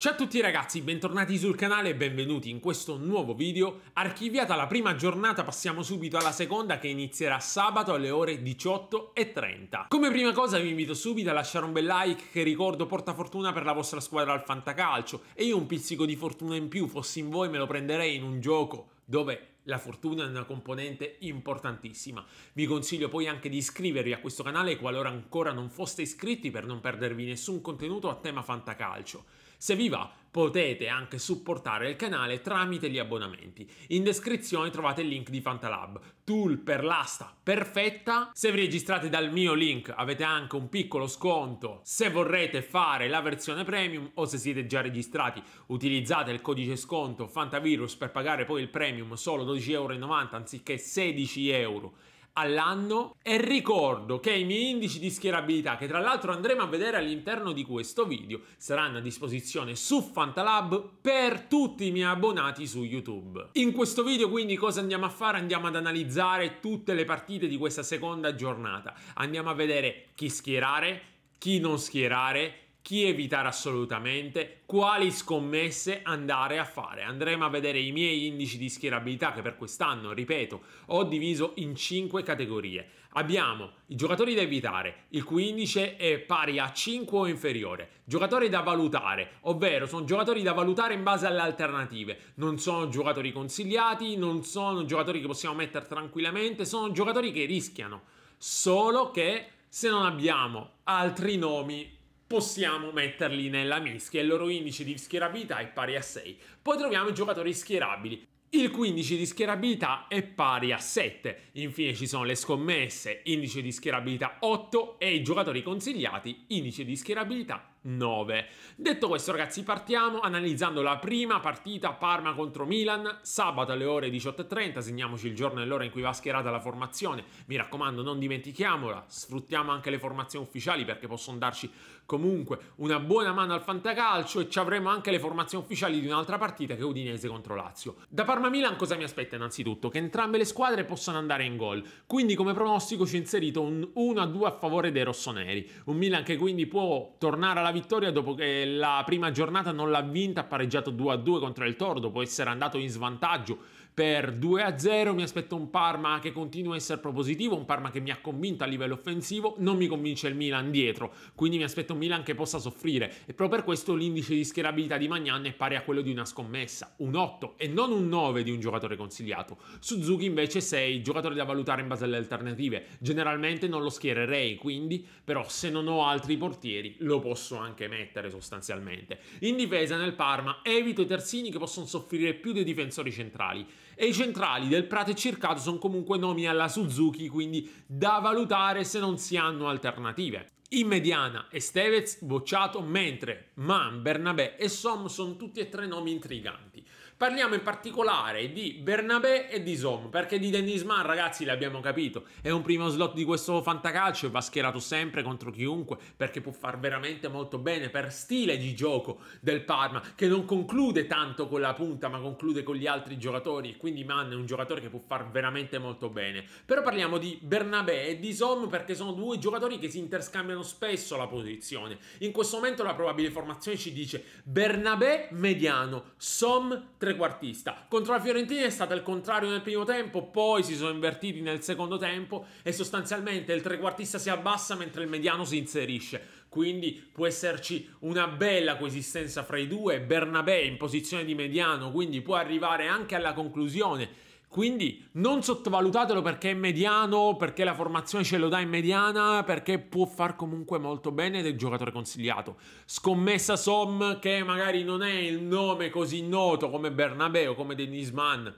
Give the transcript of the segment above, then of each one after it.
Ciao a tutti ragazzi, bentornati sul canale e benvenuti in questo nuovo video. Archiviata la prima giornata passiamo subito alla seconda che inizierà sabato alle ore 18.30. Come prima cosa vi invito subito a lasciare un bel like che ricordo porta fortuna per la vostra squadra al fantacalcio e io un pizzico di fortuna in più, fossi in voi me lo prenderei in un gioco dove la fortuna è una componente importantissima. Vi consiglio poi anche di iscrivervi a questo canale qualora ancora non foste iscritti per non perdervi nessun contenuto a tema fantacalcio. Se vi va, potete anche supportare il canale tramite gli abbonamenti. In descrizione trovate il link di Fantalab, tool per l'asta perfetta. Se vi registrate dal mio link avete anche un piccolo sconto se vorrete fare la versione premium o se siete già registrati utilizzate il codice sconto Fantavirus per pagare poi il premium solo 12,90€ anziché 16€. euro all'anno e ricordo che i miei indici di schierabilità che tra l'altro andremo a vedere all'interno di questo video saranno a disposizione su Fantalab per tutti i miei abbonati su YouTube. In questo video quindi cosa andiamo a fare? Andiamo ad analizzare tutte le partite di questa seconda giornata. Andiamo a vedere chi schierare, chi non schierare, chi evitare assolutamente, quali scommesse andare a fare. Andremo a vedere i miei indici di schierabilità che per quest'anno, ripeto, ho diviso in 5 categorie. Abbiamo i giocatori da evitare, il cui indice è pari a 5 o inferiore, giocatori da valutare, ovvero sono giocatori da valutare in base alle alternative, non sono giocatori consigliati, non sono giocatori che possiamo mettere tranquillamente, sono giocatori che rischiano, solo che se non abbiamo altri nomi possiamo metterli nella mischia. e Il loro indice di schierabilità è pari a 6. Poi troviamo i giocatori schierabili. Il 15 di schierabilità è pari a 7. Infine ci sono le scommesse, indice di schierabilità 8 e i giocatori consigliati, indice di schierabilità 9. Detto questo ragazzi partiamo analizzando la prima partita Parma contro Milan sabato alle ore 18.30 segniamoci il giorno e l'ora in cui va schierata la formazione mi raccomando non dimentichiamola sfruttiamo anche le formazioni ufficiali perché possono darci comunque una buona mano al fantacalcio e ci avremo anche le formazioni ufficiali di un'altra partita che è Udinese contro Lazio da Parma-Milan cosa mi aspetta innanzitutto? Che entrambe le squadre possano andare in gol quindi come pronostico ci ho inserito un 1-2 a favore dei rossoneri un Milan che quindi può tornare alla vita vittoria dopo che la prima giornata non l'ha vinta, ha pareggiato 2-2 contro il Toro, dopo essere andato in svantaggio per 2-0, mi aspetto un Parma che continua a essere propositivo, un Parma che mi ha convinto a livello offensivo, non mi convince il Milan dietro, quindi mi aspetto un Milan che possa soffrire e proprio per questo l'indice di schierabilità di Magnan è pari a quello di una scommessa, un 8 e non un 9 di un giocatore consigliato. Suzuki invece 6, giocatore da valutare in base alle alternative, generalmente non lo schiererei, quindi però se non ho altri portieri lo posso anche mettere sostanzialmente. In difesa nel Parma evito i terzini che possono soffrire più dei difensori centrali e i centrali del Prato e Circato sono comunque nomi alla Suzuki, quindi da valutare se non si hanno alternative. In mediana Estevez bocciato, mentre Man, Bernabé e Som sono tutti e tre nomi intriganti. Parliamo in particolare di Bernabé e di Zom, perché di Dennis Mann, ragazzi, l'abbiamo capito, è un primo slot di questo fantacalcio e va schierato sempre contro chiunque, perché può far veramente molto bene per stile di gioco del Parma, che non conclude tanto con la punta, ma conclude con gli altri giocatori, quindi Mann è un giocatore che può far veramente molto bene. Però parliamo di Bernabé e di Zom, perché sono due giocatori che si interscambiano spesso la posizione. In questo momento la probabile formazione ci dice Bernabé mediano, Som 3 trequartista. Contro la Fiorentina è stato il contrario nel primo tempo, poi si sono invertiti nel secondo tempo e sostanzialmente il trequartista si abbassa mentre il mediano si inserisce. Quindi può esserci una bella coesistenza fra i due, Bernabé in posizione di mediano, quindi può arrivare anche alla conclusione quindi non sottovalutatelo perché è mediano, perché la formazione ce lo dà in mediana, perché può far comunque molto bene ed è il giocatore consigliato. Scommessa Som, che magari non è il nome così noto come Bernabeu, come Denis Mann,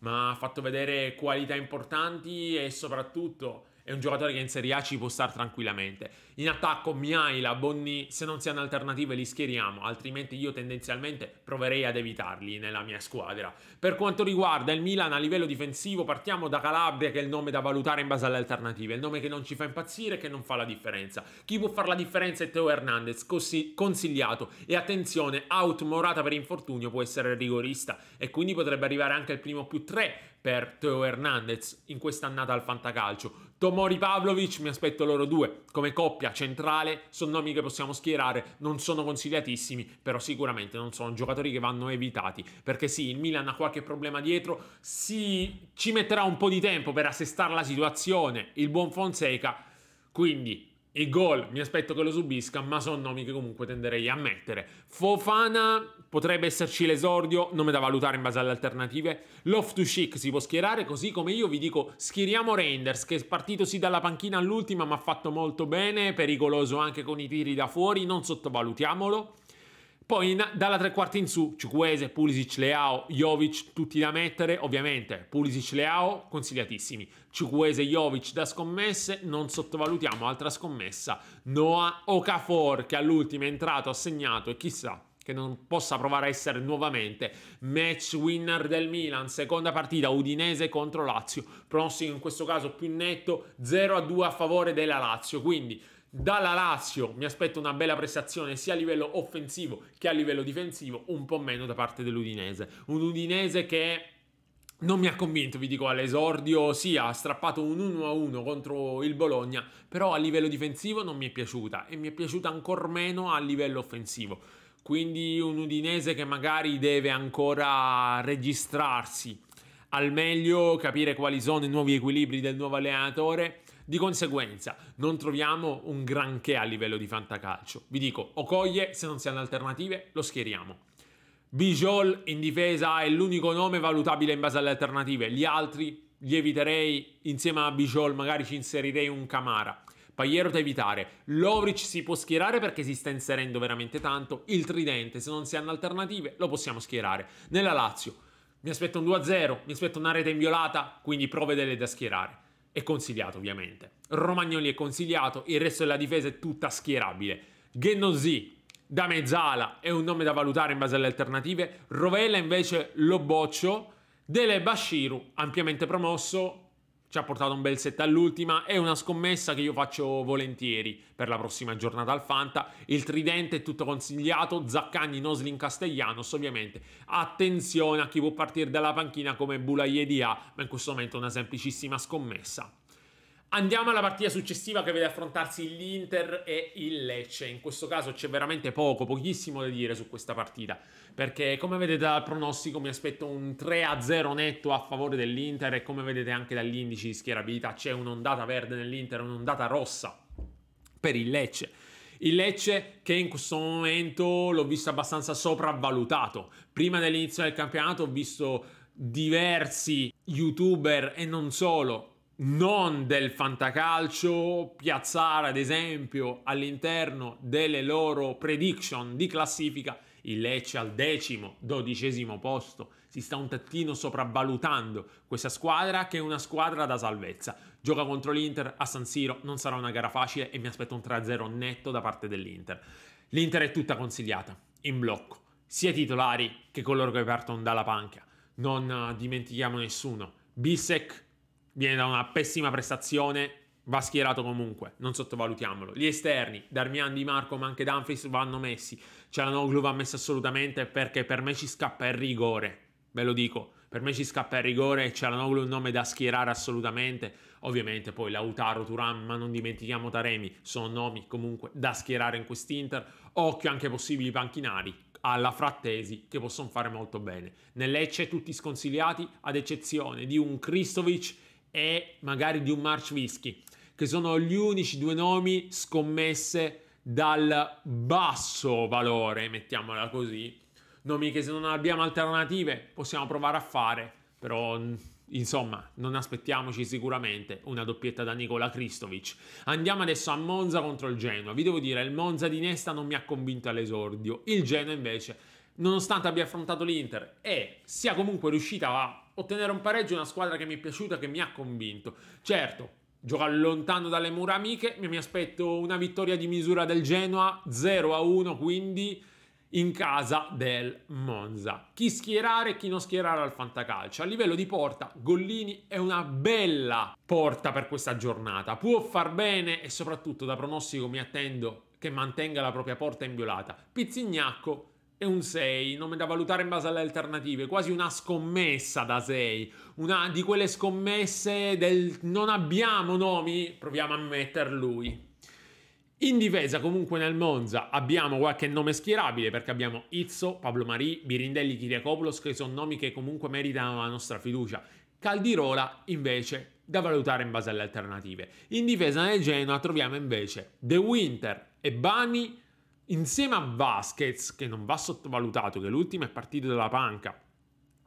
ma ha fatto vedere qualità importanti e soprattutto è un giocatore che in Serie A ci può stare tranquillamente. In attacco Miaila, Bonni, se non si hanno alternative li schieriamo, altrimenti io tendenzialmente proverei ad evitarli nella mia squadra. Per quanto riguarda il Milan a livello difensivo, partiamo da Calabria che è il nome da valutare in base alle alternative, il nome che non ci fa impazzire e che non fa la differenza. Chi può fare la differenza è Teo Hernandez, così consigliato. E attenzione, out Morata per infortunio può essere rigorista e quindi potrebbe arrivare anche il primo più 3 per Teo Hernandez in quest'annata al fantacalcio. Tomori Pavlovic, mi aspetto loro due come coppia centrale, sono nomi che possiamo schierare, non sono consigliatissimi, però sicuramente non sono giocatori che vanno evitati, perché sì, il Milan ha qualche problema dietro, sì, ci metterà un po' di tempo per assestare la situazione, il buon Fonseca, quindi i gol mi aspetto che lo subisca, ma sono nomi che comunque tenderei a mettere. Fofana potrebbe esserci l'esordio, nome da valutare in base alle alternative. Loftus Chic si può schierare, così come io vi dico schieriamo Reinders, che è partito sì dalla panchina all'ultima, ma ha fatto molto bene, pericoloso anche con i tiri da fuori, non sottovalutiamolo. Poi in, dalla tre quarti in su, Ciucuese, Pulisic, Leao, Jovic, tutti da mettere, ovviamente. Pulisic, Leao, consigliatissimi. Ciucuese, Jovic da scommesse, non sottovalutiamo altra scommessa. Noah Okafor, che all'ultimo è entrato, ha segnato e chissà che non possa provare a essere nuovamente match winner del Milan, seconda partita Udinese contro Lazio, pronostico in questo caso più netto 0 a 2 a favore della Lazio, quindi dalla Lazio mi aspetto una bella prestazione sia a livello offensivo che a livello difensivo, un po' meno da parte dell'Udinese. Un Udinese che non mi ha convinto, vi dico, all'esordio sì, ha strappato un 1-1 contro il Bologna, però a livello difensivo non mi è piaciuta e mi è piaciuta ancor meno a livello offensivo. Quindi un Udinese che magari deve ancora registrarsi al meglio, capire quali sono i nuovi equilibri del nuovo allenatore di conseguenza, non troviamo un granché a livello di fantacalcio. Vi dico, Okoye, se non si hanno alternative, lo schieriamo. Bijol in difesa è l'unico nome valutabile in base alle alternative. Gli altri li eviterei insieme a Bijol, magari ci inserirei un Camara. Pagliero da evitare. Lovric si può schierare perché si sta inserendo veramente tanto. Il tridente, se non si hanno alternative, lo possiamo schierare. Nella Lazio mi aspetto un 2-0, mi aspetto una rete inviolata, quindi prove delle da schierare è consigliato ovviamente. Romagnoli è consigliato, il resto della difesa è tutta schierabile. Gennosi da mezzala è un nome da valutare in base alle alternative. Rovella invece lo boccio. Dele Bashiru, ampiamente promosso, ci ha portato un bel set all'ultima, è una scommessa che io faccio volentieri per la prossima giornata al Fanta, il tridente è tutto consigliato, Zaccagni, Noslin, Castellanos ovviamente, attenzione a chi può partire dalla panchina come Bulaie di A, ma in questo momento è una semplicissima scommessa. Andiamo alla partita successiva che vede affrontarsi l'Inter e il Lecce. In questo caso c'è veramente poco, pochissimo da dire su questa partita, perché come vedete dal pronostico mi aspetto un 3-0 netto a favore dell'Inter e come vedete anche dall'indice di schierabilità c'è un'ondata verde nell'Inter, un'ondata rossa per il Lecce. Il Lecce che in questo momento l'ho visto abbastanza sopravvalutato. Prima dell'inizio del campionato ho visto diversi youtuber e non solo non del fantacalcio piazzare ad esempio all'interno delle loro prediction di classifica il Lecce al decimo, dodicesimo posto. Si sta un tantino sopravvalutando questa squadra che è una squadra da salvezza. Gioca contro l'Inter a San Siro, non sarà una gara facile e mi aspetto un 3-0 netto da parte dell'Inter. L'Inter è tutta consigliata, in blocco, sia i titolari che coloro che partono dalla panca. Non dimentichiamo nessuno. Bisek viene da una pessima prestazione, va schierato comunque, non sottovalutiamolo. Gli esterni, Darmian Di Marco ma anche Danfries vanno messi. Cialanoglu va messo assolutamente perché per me ci scappa il rigore, ve lo dico. Per me ci scappa il rigore e Cialanoglu è un nome da schierare assolutamente. Ovviamente poi Lautaro, Turam, ma non dimentichiamo Taremi, sono nomi comunque da schierare in quest'Inter. Occhio anche ai possibili panchinari alla frattesi che possono fare molto bene. Nell'Ecce tutti sconsigliati ad eccezione di un Kristovic e magari di un March Whiskey, che sono gli unici due nomi scommesse dal basso valore, mettiamola così. Nomi che se non abbiamo alternative possiamo provare a fare, però mm, insomma non aspettiamoci sicuramente una doppietta da Nicola Kristovic. Andiamo adesso a Monza contro il Genoa. Vi devo dire, il Monza di Nesta non mi ha convinto all'esordio, il Genoa invece, nonostante abbia affrontato l'Inter e sia comunque riuscita a ottenere un pareggio una squadra che mi è piaciuta, che mi ha convinto. Certo, gioca lontano dalle mura amiche, mi aspetto una vittoria di misura del Genoa, 0-1 quindi in casa del Monza. Chi schierare e chi non schierare al fantacalcio. A livello di porta, Gollini è una bella porta per questa giornata. Può far bene e soprattutto da pronostico mi attendo che mantenga la propria porta inviolata. Pizzignacco e un 6, nome da valutare in base alle alternative, quasi una scommessa da 6, una di quelle scommesse del non abbiamo nomi, proviamo a metter lui. In difesa comunque nel Monza abbiamo qualche nome schierabile perché abbiamo Izzo, Pablo Marì, Birindelli, Kiriakopoulos che sono nomi che comunque meritano la nostra fiducia. Caldirola invece da valutare in base alle alternative. In difesa nel Genoa troviamo invece De Winter e Bani, Insieme a Vasquez, che non va sottovalutato, che l'ultimo è partito dalla panca,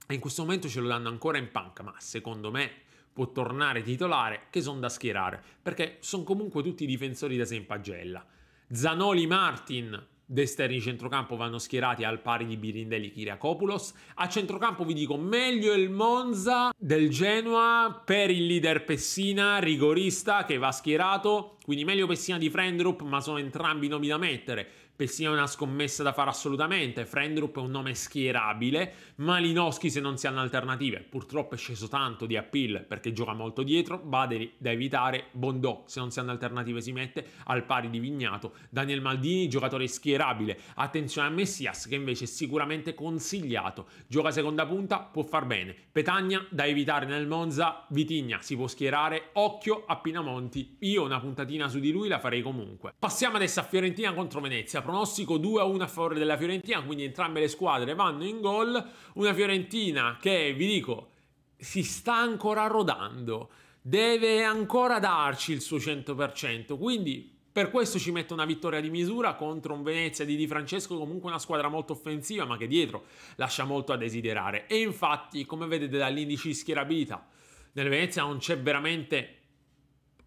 e in questo momento ce lo danno ancora in panca, ma secondo me può tornare titolare, che sono da schierare, perché sono comunque tutti difensori da sé in pagella. Zanoli Martin, d'esterni di centrocampo, vanno schierati al pari di Birindelli Kiriakopoulos. A centrocampo vi dico meglio il Monza del Genoa per il leader Pessina, rigorista, che va schierato. Quindi meglio Pessina di Frendrup, ma sono entrambi nomi da mettere sia una scommessa da fare assolutamente. Friendrup è un nome schierabile. Malinowski se non si hanno alternative. Purtroppo è sceso tanto di appeal perché gioca molto dietro. Baderi da evitare. Bondò se non si hanno alternative si mette al pari di Vignato. Daniel Maldini, giocatore schierabile. Attenzione a Messias che invece è sicuramente consigliato. Gioca seconda punta, può far bene. Petagna da evitare nel Monza. Vitigna si può schierare. Occhio a Pinamonti. Io una puntatina su di lui la farei comunque. Passiamo adesso a Fiorentina contro Venezia pronostico 2 a 1 a favore della Fiorentina, quindi entrambe le squadre vanno in gol. Una Fiorentina che, vi dico, si sta ancora rodando, deve ancora darci il suo 100%, quindi per questo ci mette una vittoria di misura contro un Venezia di Di Francesco, comunque una squadra molto offensiva, ma che dietro lascia molto a desiderare. E infatti, come vedete dall'indice di schierabilità, nel Venezia non c'è veramente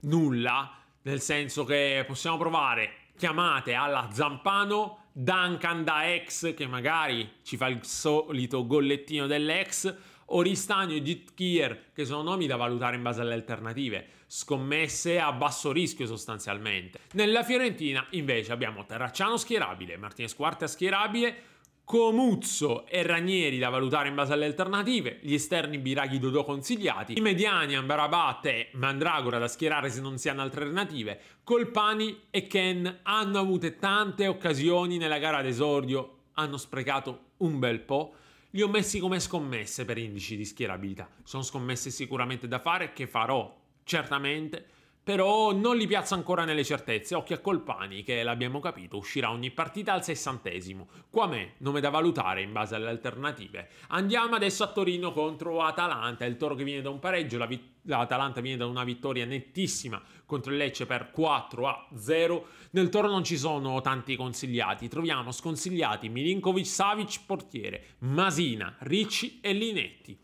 nulla, nel senso che possiamo provare chiamate alla Zampano Duncan da ex che magari ci fa il solito gollettino dell'ex Oristagno e Jitkier che sono nomi da valutare in base alle alternative, scommesse a basso rischio sostanzialmente. Nella Fiorentina invece abbiamo Terracciano schierabile, Martinez Quarta schierabile, Comuzzo e Ranieri da valutare in base alle alternative, gli esterni Biraghi Dodò consigliati, i mediani Ambarabat e Mandragora da schierare se non si hanno alternative, Colpani e Ken hanno avute tante occasioni nella gara d'esordio, hanno sprecato un bel po', li ho messi come scommesse per indici di schierabilità, sono scommesse sicuramente da fare che farò, certamente, però non li piazza ancora nelle certezze. Occhio a Colpani, che l'abbiamo capito, uscirà ogni partita al sessantesimo. me, nome da valutare in base alle alternative. Andiamo adesso a Torino contro Atalanta. Il Toro che viene da un pareggio, la vittoria l'Atalanta viene da una vittoria nettissima contro il Lecce per 4 a 0. Nel Toro non ci sono tanti consigliati, troviamo sconsigliati Milinkovic, Savic, portiere, Masina, Ricci e Linetti.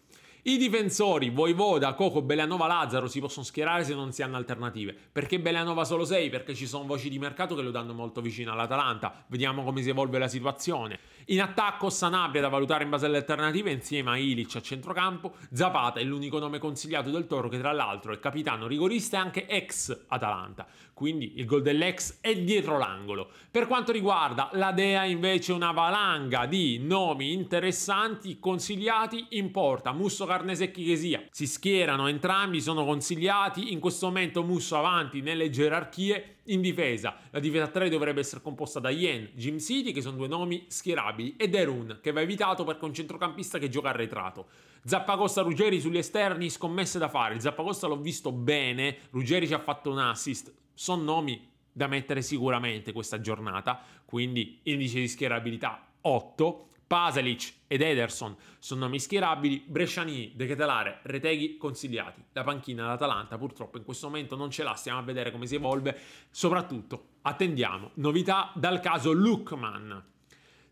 I difensori Voivoda, Coco, Bellanova, Lazzaro si possono schierare se non si hanno alternative. Perché Bellanova solo 6? Perché ci sono voci di mercato che lo danno molto vicino all'Atalanta. Vediamo come si evolve la situazione. In attacco Sanabria da valutare in base alle alternative insieme a Ilic a centrocampo. Zapata è l'unico nome consigliato del Toro che tra l'altro è capitano rigorista e anche ex Atalanta. Quindi il gol dell'ex è dietro l'angolo. Per quanto riguarda la Dea invece una valanga di nomi interessanti consigliati in porta. Musso Car- carne secchi che sia. Si schierano entrambi, sono consigliati, in questo momento Musso avanti nelle gerarchie in difesa. La difesa 3 dovrebbe essere composta da Yen, Jim City, che sono due nomi schierabili, e Derun, che va evitato perché è un centrocampista che gioca arretrato. Zappacosta Ruggeri sugli esterni, scommesse da fare. Zappacosta l'ho visto bene, Ruggeri ci ha fatto un assist. Sono nomi da mettere sicuramente questa giornata, quindi indice di schierabilità 8. Pasalic ed Ederson sono mischierabili, Bresciani, De Ketelare, Reteghi consigliati. La panchina dell'Atalanta purtroppo in questo momento non ce l'ha, stiamo a vedere come si evolve, soprattutto attendiamo novità dal caso Lukman.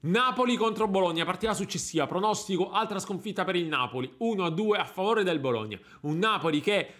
Napoli contro Bologna, partita successiva, pronostico, altra sconfitta per il Napoli, 1-2 a favore del Bologna. Un Napoli che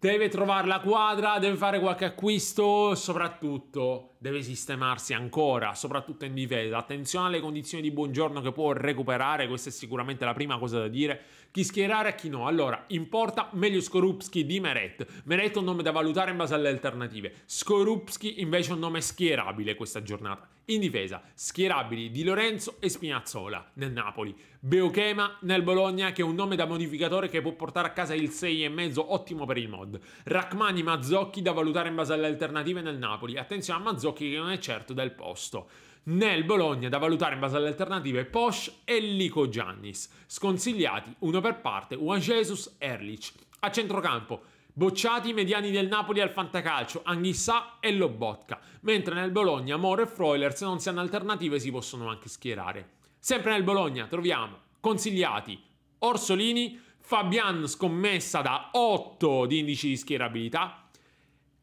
deve trovare la quadra, deve fare qualche acquisto, soprattutto deve sistemarsi ancora, soprattutto in difesa. Attenzione alle condizioni di buongiorno che può recuperare, questa è sicuramente la prima cosa da dire. Chi schierare e chi no. Allora, in porta meglio Skorupski di Meret. Meret è un nome da valutare in base alle alternative. Skorupski invece è un nome schierabile questa giornata. In difesa, schierabili di Lorenzo e Spinazzola nel Napoli. Beochema nel Bologna che è un nome da modificatore che può portare a casa il 6,5, ottimo per il mod. Rachmani Mazzocchi da valutare in base alle alternative nel Napoli. Attenzione a Mazzocchi Sciocchi che non è certo del posto. Nel Bologna da valutare in base alle alternative Posh e Lico Giannis, sconsigliati uno per parte Juan Jesus Erlich. A centrocampo Bocciati i mediani del Napoli al fantacalcio, Anghissà e Lobotka, mentre nel Bologna Moro e Freuler se non si hanno alternative si possono anche schierare. Sempre nel Bologna troviamo consigliati Orsolini, Fabian scommessa da 8 di indici di schierabilità,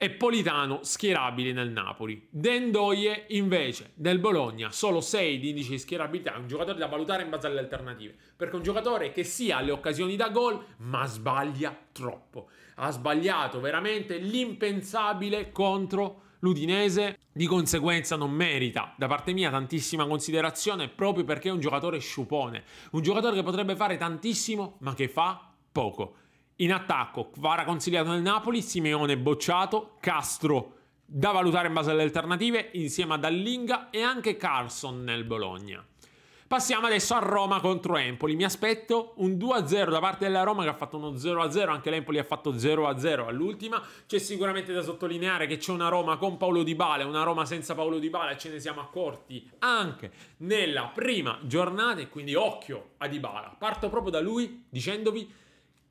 e Politano schierabile nel Napoli. Dendoie invece nel Bologna solo 6 di indice di schierabilità, cioè, un giocatore da valutare in base alle alternative, perché è un giocatore che sì ha le occasioni da gol, ma sbaglia troppo. Ha sbagliato veramente l'impensabile contro l'Udinese, di conseguenza non merita da parte mia tantissima considerazione proprio perché è un giocatore sciupone, un giocatore che potrebbe fare tantissimo ma che fa poco. In attacco, Kvara consigliato nel Napoli, Simeone bocciato, Castro da valutare in base alle alternative, insieme a Dallinga e anche Carson nel Bologna. Passiamo adesso a Roma contro Empoli. Mi aspetto un 2-0 da parte della Roma che ha fatto uno 0-0, anche l'Empoli ha fatto 0-0 all'ultima. C'è sicuramente da sottolineare che c'è una Roma con Paolo Di Bale, una Roma senza Paolo Di Bale, ce ne siamo accorti anche nella prima giornata e quindi occhio a Di Bala. Parto proprio da lui dicendovi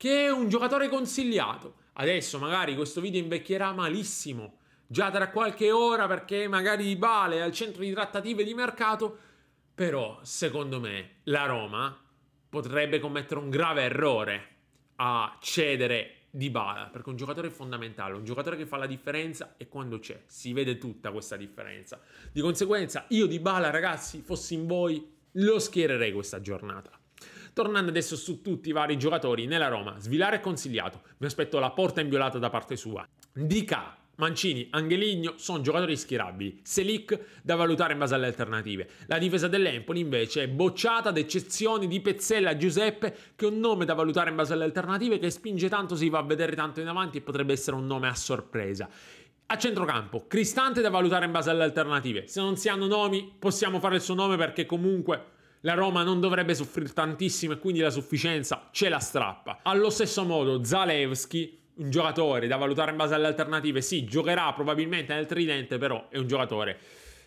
che è un giocatore consigliato. Adesso magari questo video invecchierà malissimo, già tra qualche ora perché magari Dybala è al centro di trattative di mercato, però secondo me la Roma potrebbe commettere un grave errore a cedere Dybala, perché è un giocatore fondamentale, un giocatore che fa la differenza e quando c'è si vede tutta questa differenza. Di conseguenza io Dybala ragazzi, fossi in voi, lo schiererei questa giornata. Tornando adesso su tutti i vari giocatori nella Roma, svilare è consigliato, mi aspetto la porta inviolata da parte sua. Dica Mancini, Angeligno sono giocatori schierabili, Selic da valutare in base alle alternative. La difesa dell'Empoli invece è bocciata ad eccezioni di Pezzella Giuseppe che è un nome da valutare in base alle alternative che spinge tanto, si va a vedere tanto in avanti e potrebbe essere un nome a sorpresa. A centrocampo, Cristante da valutare in base alle alternative. Se non si hanno nomi, possiamo fare il suo nome perché comunque la Roma non dovrebbe soffrire tantissimo e quindi la sufficienza ce la strappa. Allo stesso modo Zalewski un giocatore da valutare in base alle alternative, sì, giocherà probabilmente nel tridente, però è un giocatore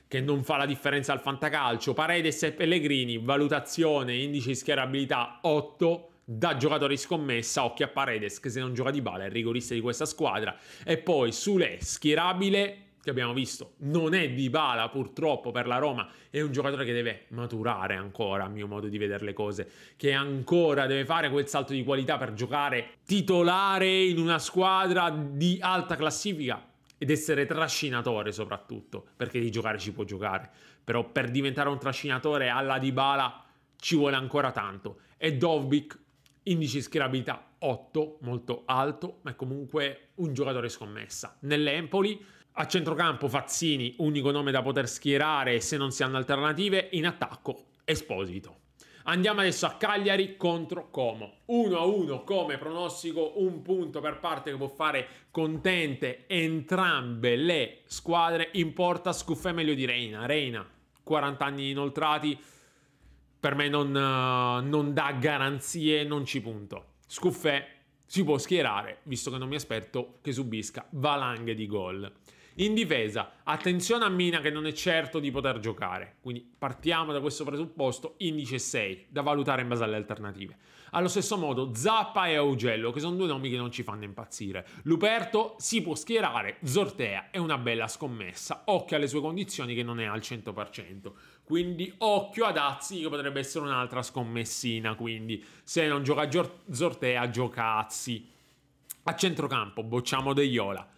che non fa la differenza al fantacalcio. Paredes e Pellegrini, valutazione, indice di schierabilità 8 da giocatore scommessa, occhio a Paredes che se non gioca di bala è il rigorista di questa squadra. E poi Sule, schierabile che abbiamo visto non è di bala purtroppo per la Roma, è un giocatore che deve maturare ancora, a mio modo di vedere le cose, che ancora deve fare quel salto di qualità per giocare titolare in una squadra di alta classifica ed essere trascinatore soprattutto, perché di giocare ci può giocare, però per diventare un trascinatore alla di bala ci vuole ancora tanto e Dovbik indice schierabilità 8, molto alto, ma è comunque un giocatore scommessa. Nell'Empoli a centrocampo Fazzini, unico nome da poter schierare se non si hanno alternative, in attacco Esposito. Andiamo adesso a Cagliari contro Como. 1-1 come pronostico, un punto per parte che può fare contente entrambe le squadre. In porta Scuffè meglio di Reina. Reina, 40 anni inoltrati, per me non, eh, non dà garanzie, non ci punto. Scuffè si può schierare, visto che non mi aspetto che subisca valanghe di gol. In difesa, attenzione a Mina che non è certo di poter giocare, quindi partiamo da questo presupposto, indice 6, da valutare in base alle alternative. Allo stesso modo Zappa e Augello, che sono due nomi che non ci fanno impazzire. Luperto si può schierare, Zortea è una bella scommessa, occhio alle sue condizioni che non è al 100%. Quindi occhio ad Azzi che potrebbe essere un'altra scommessina, quindi se non gioca Zortea gioca Azzi. A centrocampo bocciamo De Iola.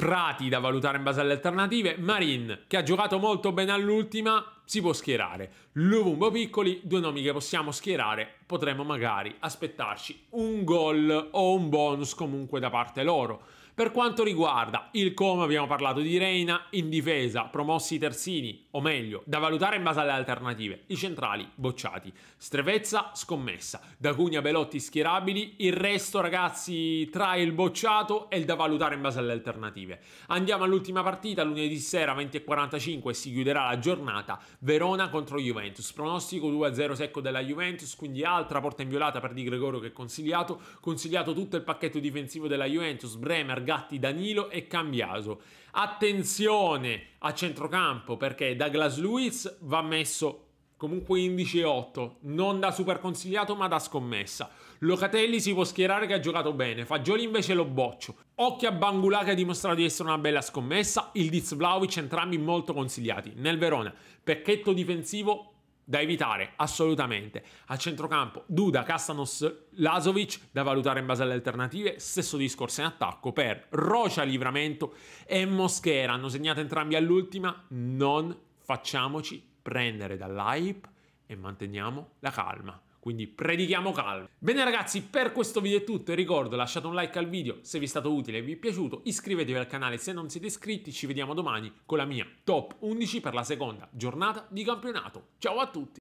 Prati da valutare in base alle alternative, Marin che ha giocato molto bene all'ultima si può schierare, Luvumbo Piccoli, due nomi che possiamo schierare, potremmo magari aspettarci un gol o un bonus comunque da parte loro. Per quanto riguarda il come abbiamo parlato di Reina, in difesa promossi i terzini, o meglio, da valutare in base alle alternative, i centrali bocciati. Strevezza scommessa, da Cugna Belotti schierabili, il resto ragazzi tra il bocciato e il da valutare in base alle alternative. Andiamo all'ultima partita, lunedì sera 20.45 si chiuderà la giornata Verona contro Juventus. Pronostico 2-0 secco della Juventus, quindi altra porta inviolata per Di Gregorio che è consigliato. Consigliato tutto il pacchetto difensivo della Juventus, Bremer, Gatti, Danilo e Cambiaso. Attenzione a centrocampo perché Douglas Luiz va messo comunque indice 8 non da super consigliato ma da scommessa. Locatelli si può schierare che ha giocato bene, Fagioli invece lo boccio. Occhio a Bangula che ha dimostrato di essere una bella scommessa, il Diz Vlaovic entrambi molto consigliati. Nel Verona, pecchetto difensivo da evitare, assolutamente. A centrocampo, Duda, Castanos, Lasovic, da valutare in base alle alternative. Stesso discorso in attacco per Rocia, Livramento e Moschera. Hanno segnato entrambi all'ultima. Non facciamoci prendere dall'hype e manteniamo la calma quindi predichiamo calma. Bene ragazzi, per questo video è tutto e ricordo lasciate un like al video se vi è stato utile e vi è piaciuto, iscrivetevi al canale se non siete iscritti, ci vediamo domani con la mia top 11 per la seconda giornata di campionato. Ciao a tutti!